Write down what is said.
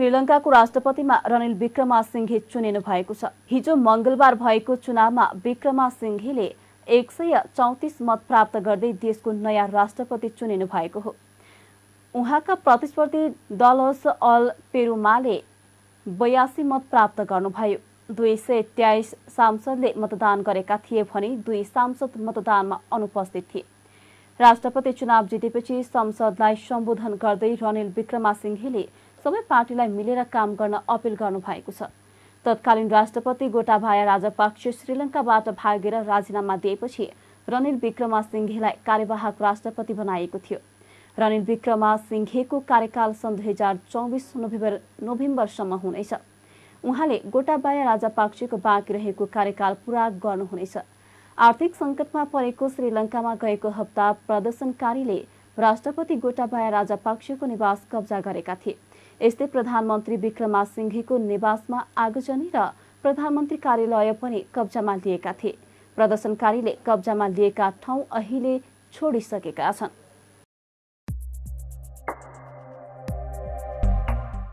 श्रीलङ्काको राष्ट्रपतिमा रनिल विक्रमा सिंहे चुनिनु भएको छ हिजो मङ्गलबार भएको चुनावमा विक्रमा सिंहेले एक सय चौतिस मत प्राप्त गर्दै देशको नयाँ राष्ट्रपति चुनिनु भएको हो उहाँका प्रतिस्पर्धी दलस अल पेरुमाले बयासी मत प्राप्त गर्नुभयो दुई सय त्याइस सांसदले मतदान गरेका थिए भने दुई सांसद मतदानमा अनुपस्थित थिए राष्ट्रपति चुनाव जितेपछि संसदलाई सम्बोधन गर्दै रनिल विक्रमासिंघेले सबै पार्टीलाई मिलेर काम गर्न अपिल गर्नुभएको छ तत्कालीन राष्ट्रपति गोटाभाया राजापाक्ष श्रीलङ्काबाट भागेर राजीनामा दिएपछि रनिल विक्रमासिंघेलाई कार्यवाहक राष्ट्रपति बनाएको थियो रनिल विक्रमासिंघेको कार्यकाल सन् दुई हजार चौबिस नोभेम्बर नोभेम्बरसम्म हुनेछ उहाँले गोटाबाया राजापाक्षको बाँकी रहेको कार्यकाल पूरा गर्नुहुनेछ आर्थिक सङ्कटमा परेको श्रीलङ्कामा गएको हप्ता प्रदर्शनकारीले राष्ट्रपति गोटाबाया राजापाक्षको निवास कब्जा गरेका थिए यस्तै प्रधानमन्त्री विक्रमा सिंहेको निवासमा आगजनी र प्रधानमन्त्री कार्यालय पनि कब्जामा लिएका थिए प्रदर्शनकारीले कब्जामा लिएका ठाउँ अहिले छोडिसकेका छन्